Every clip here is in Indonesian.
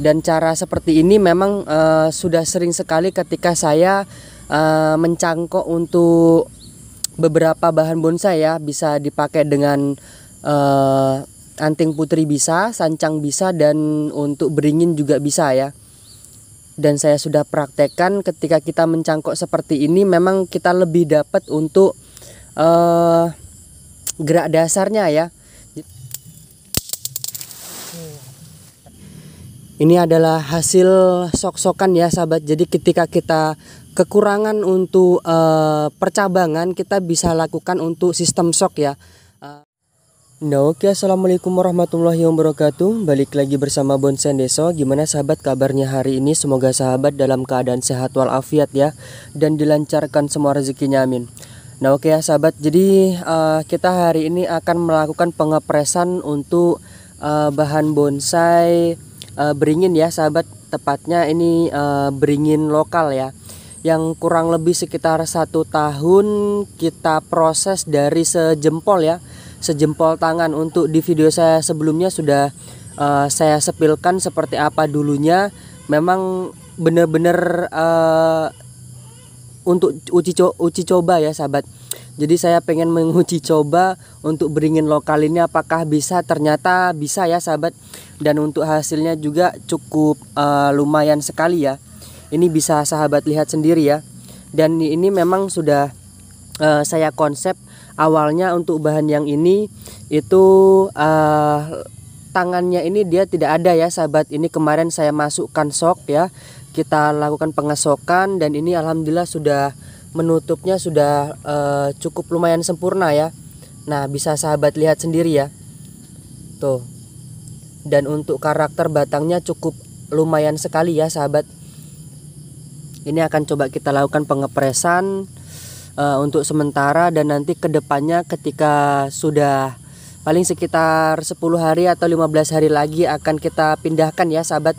Dan cara seperti ini memang uh, sudah sering sekali ketika saya uh, mencangkok untuk beberapa bahan bonsai ya bisa dipakai dengan uh, anting putri bisa, sancang bisa dan untuk beringin juga bisa ya. Dan saya sudah praktekkan ketika kita mencangkok seperti ini memang kita lebih dapat untuk uh, gerak dasarnya ya Ini adalah hasil sok-sokan ya sahabat. Jadi ketika kita kekurangan untuk uh, percabangan kita bisa lakukan untuk sistem sok ya. Eh, nah, oke assalamualaikum warahmatullahi wabarakatuh. Balik lagi bersama Bonsen Deso. Gimana sahabat kabarnya hari ini? Semoga sahabat dalam keadaan sehat walafiat ya dan dilancarkan semua rezekinya amin. Nah oke ya sahabat, jadi uh, kita hari ini akan melakukan pengepresan untuk uh, bahan bonsai uh, beringin ya sahabat tepatnya ini uh, beringin lokal ya yang kurang lebih sekitar satu tahun kita proses dari sejempol ya sejempol tangan untuk di video saya sebelumnya sudah uh, saya sepilkan seperti apa dulunya memang benar-benar uh, untuk uji, co uji coba ya sahabat jadi saya pengen menguji coba untuk beringin lokal ini apakah bisa ternyata bisa ya sahabat dan untuk hasilnya juga cukup uh, lumayan sekali ya. Ini bisa sahabat lihat sendiri ya. Dan ini memang sudah uh, saya konsep awalnya untuk bahan yang ini itu uh, tangannya ini dia tidak ada ya sahabat. Ini kemarin saya masukkan sok ya. Kita lakukan pengesokan dan ini alhamdulillah sudah menutupnya sudah e, cukup lumayan sempurna ya. Nah, bisa sahabat lihat sendiri ya. Tuh. Dan untuk karakter batangnya cukup lumayan sekali ya, sahabat. Ini akan coba kita lakukan pengepresan e, untuk sementara dan nanti kedepannya ketika sudah paling sekitar 10 hari atau 15 hari lagi akan kita pindahkan ya, sahabat.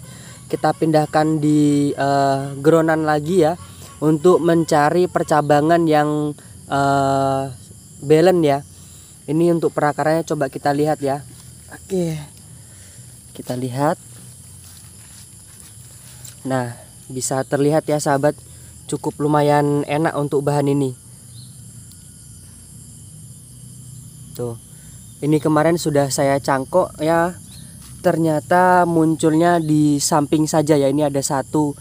Kita pindahkan di e, eh, geronan lagi ya untuk mencari percabangan yang uh, balance ya. Ini untuk perakarannya coba kita lihat ya. Oke. Kita lihat. Nah, bisa terlihat ya sahabat, cukup lumayan enak untuk bahan ini. Tuh. Ini kemarin sudah saya cangkok ya. Ternyata munculnya di samping saja ya. Ini ada satu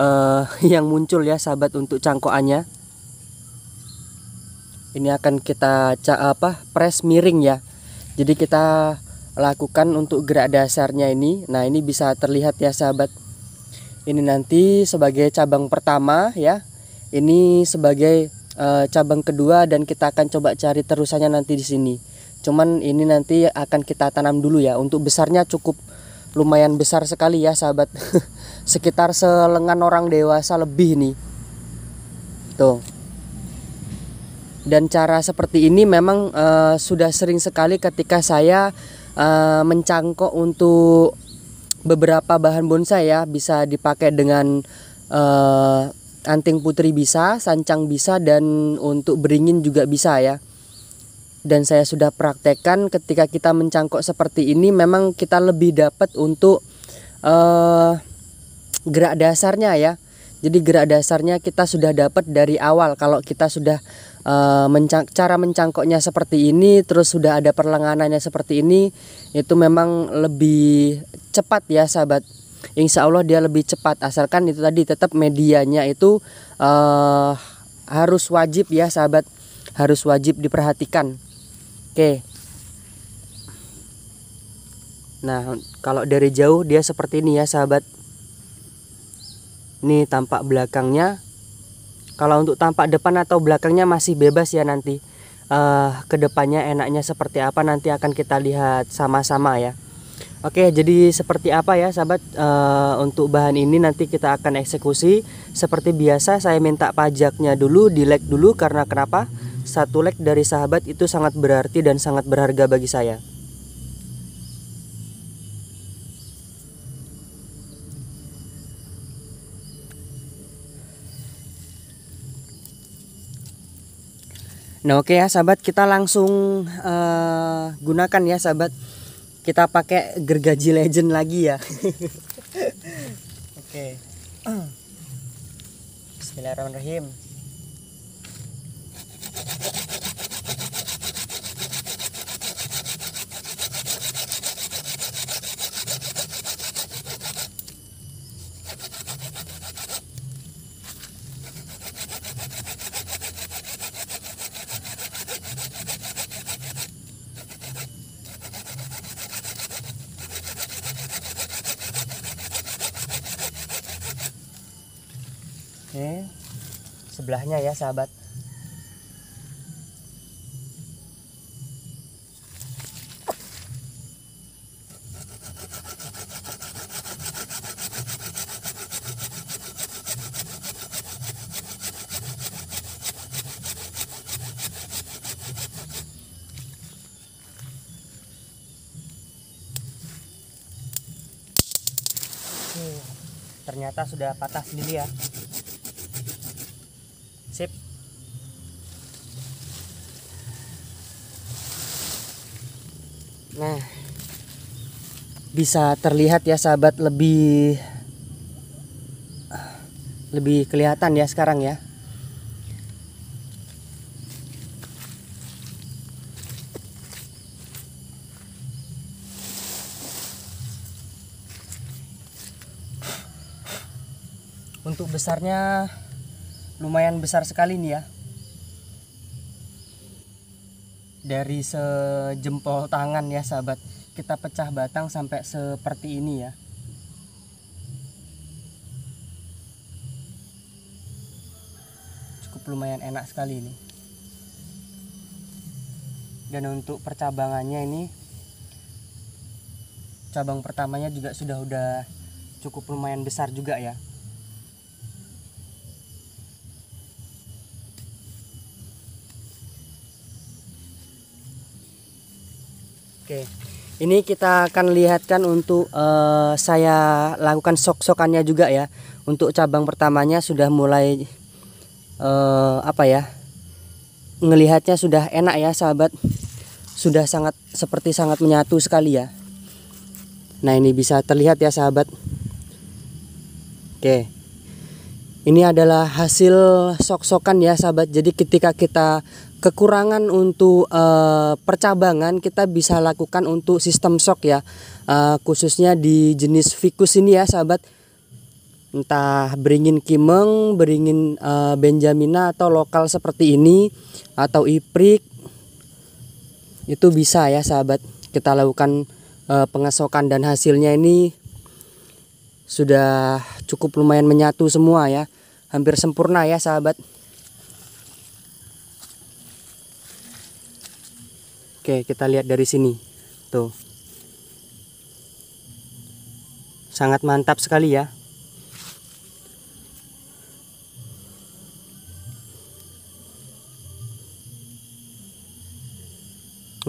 uh, yang muncul ya sahabat untuk cangkokannya ini akan kita apa press miring ya jadi kita lakukan untuk gerak dasarnya ini nah ini bisa terlihat ya sahabat ini nanti sebagai cabang pertama ya ini sebagai uh, cabang kedua dan kita akan coba cari terusannya nanti di sini cuman ini nanti akan kita tanam dulu ya untuk besarnya cukup lumayan besar sekali ya sahabat sekitar selengan orang dewasa lebih nih tuh dan cara seperti ini memang uh, sudah sering sekali ketika saya uh, mencangkok untuk beberapa bahan bonsai ya bisa dipakai dengan uh, anting putri bisa, sancang bisa dan untuk beringin juga bisa ya. Dan saya sudah praktekkan ketika kita mencangkok seperti ini memang kita lebih dapat untuk uh, gerak dasarnya ya. Jadi gerak dasarnya kita sudah dapat dari awal kalau kita sudah e, mencang cara mencangkoknya seperti ini terus sudah ada perlenganannya seperti ini itu memang lebih cepat ya sahabat. Insya Allah dia lebih cepat asalkan itu tadi tetap medianya itu e, harus wajib ya sahabat harus wajib diperhatikan. Oke. Nah, kalau dari jauh dia seperti ini ya sahabat. Ini tampak belakangnya kalau untuk tampak depan atau belakangnya masih bebas ya nanti uh, kedepannya enaknya seperti apa nanti akan kita lihat sama-sama ya Oke jadi seperti apa ya sahabat uh, untuk bahan ini nanti kita akan eksekusi seperti biasa saya minta pajaknya dulu di like dulu karena kenapa satu like dari sahabat itu sangat berarti dan sangat berharga bagi saya Nah oke okay ya sahabat kita langsung uh, gunakan ya sahabat kita pakai gergaji legend lagi ya. oke. Okay. Bismillahirrahmanirrahim. sebelahnya ya sahabat ternyata sudah patah sendiri ya Nah, bisa terlihat ya sahabat lebih lebih kelihatan ya sekarang ya. Untuk besarnya lumayan besar sekali nih ya. dari sejempol tangan ya sahabat kita pecah batang sampai seperti ini ya cukup lumayan enak sekali ini dan untuk percabangannya ini cabang pertamanya juga sudah udah cukup lumayan besar juga ya Oke. Ini kita akan lihatkan untuk uh, saya lakukan sok-sokannya juga ya. Untuk cabang pertamanya sudah mulai uh, apa ya? Ngelihatnya sudah enak ya, sahabat. Sudah sangat seperti sangat menyatu sekali ya. Nah, ini bisa terlihat ya, sahabat. Oke. Ini adalah hasil sok-sokan ya, sahabat. Jadi ketika kita kekurangan untuk e, percabangan kita bisa lakukan untuk sistem shock ya e, khususnya di jenis fikus ini ya sahabat entah beringin kimeng, beringin e, benjamina atau lokal seperti ini atau iprik itu bisa ya sahabat kita lakukan e, pengesokan dan hasilnya ini sudah cukup lumayan menyatu semua ya hampir sempurna ya sahabat Oke, kita lihat dari sini. Tuh. Sangat mantap sekali ya.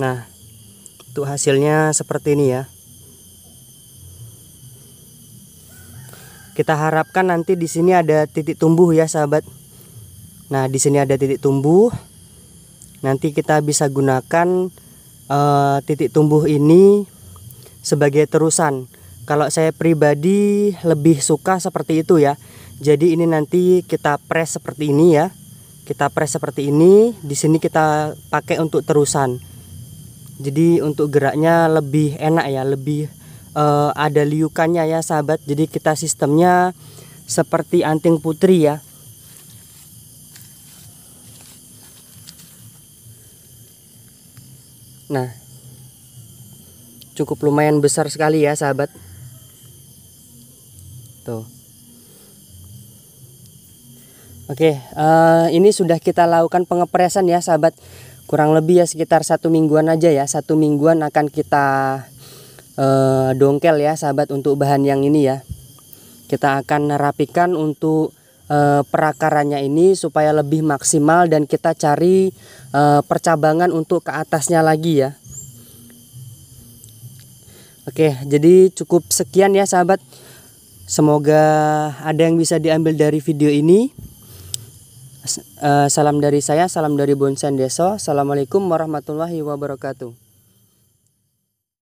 Nah, untuk hasilnya seperti ini ya. Kita harapkan nanti di sini ada titik tumbuh ya, sahabat. Nah, di sini ada titik tumbuh. Nanti kita bisa gunakan Eh, titik tumbuh ini sebagai terusan. Kalau saya pribadi lebih suka seperti itu ya. Jadi ini nanti kita press seperti ini ya. Kita press seperti ini, di sini kita pakai untuk terusan. Jadi untuk geraknya lebih enak ya, lebih uh, ada liukannya ya sahabat. Jadi kita sistemnya seperti anting putri ya. Nah, cukup lumayan besar sekali ya sahabat. Tuh. Oke, uh, ini sudah kita lakukan pengepresan ya sahabat. Kurang lebih ya sekitar satu mingguan aja ya. Satu mingguan akan kita uh, dongkel ya sahabat untuk bahan yang ini ya. Kita akan rapikan untuk Eh, perakarannya ini supaya lebih maksimal dan kita cari eh, percabangan untuk ke atasnya lagi ya. Oke, jadi cukup sekian ya sahabat. Semoga ada yang bisa diambil dari video ini. Eh, salam dari saya, salam dari Bonsen Deso. Assalamualaikum warahmatullahi wabarakatuh.